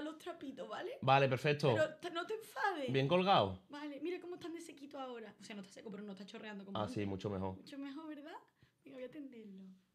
los trapitos, ¿vale? Vale, perfecto. Pero no te enfades. Bien colgado. Vale, mira cómo están de sequito ahora. O sea, no está seco, pero no está chorreando como. Ah, sí, mucho mejor. Mucho mejor, ¿verdad? Venga, voy a atenderlo.